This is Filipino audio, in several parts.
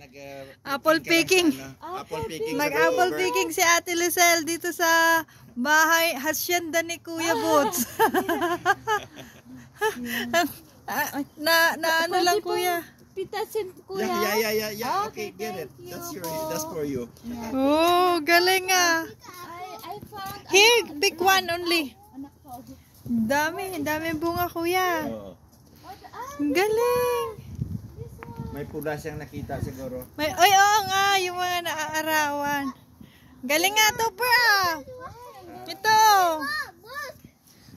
nag uh, apple picking. Ano? Apple, picking. Mag-apple picking si Ate Lucel dito sa bahay hacienda ni Kuya ah! Boots. na na ano lang Kuya. Pitasin Kuya. Yeah, yeah, yeah, yeah. Oh, okay, okay get it. You. That's your that's for you. Yeah. Oh, galing ah. I, I found Here, big one only. Ah, dami, dami bunga Kuya. Oh, galing. May pula siyang nakita siguro. May, ay, oo nga, yung mga naaarawan. Galing nga to, bro. Ito.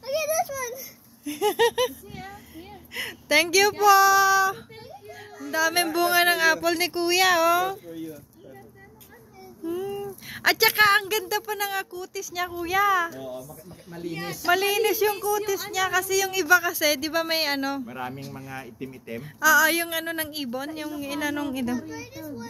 Okay, this one. Thank you po. Ang daming bunga ng apple ni kuya, oh. At saka ang ganda pa ng ah, kutis niya, kuya. Oo, malinis. malinis yung kutis yung ano? niya ano, kasi yung iba kasi, 'di ba may ano? Maraming mga itim-itim. Oo, yung ano ng ibon, sa yung inanong idam.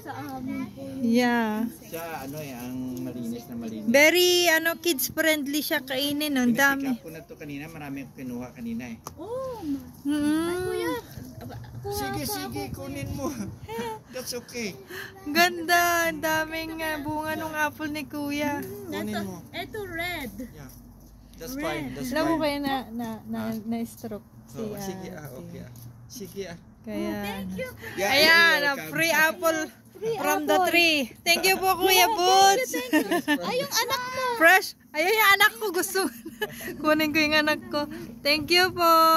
Sa amin Yeah. Siya ano eh, ang malinis na malinis. Very ano kids friendly siya kainin, ang dami. Ko na to kanina, marami akong kinuha kanina eh. Oh. Mm. Ay, kuya. Sige, sige, kunin mo. That's okay. Ganda. Ang daming uh, bunga ng apple ni Kuya. Mm, kunin mo. Ito red. Yeah. That's red. fine. That's Alam mo kayo na, na, na, ah. na stroke. Si, oh, uh, sige ah, okay ah. Sige ah. Kaya, oh, thank you. Yeah, Ayan, yeah, free apple free from apple. the tree. Thank you po, Kuya Boots. Ay, yung anak mo. Fresh. Ayun yung anak ko gusto. Kunin ko yung anak ko. Thank you po.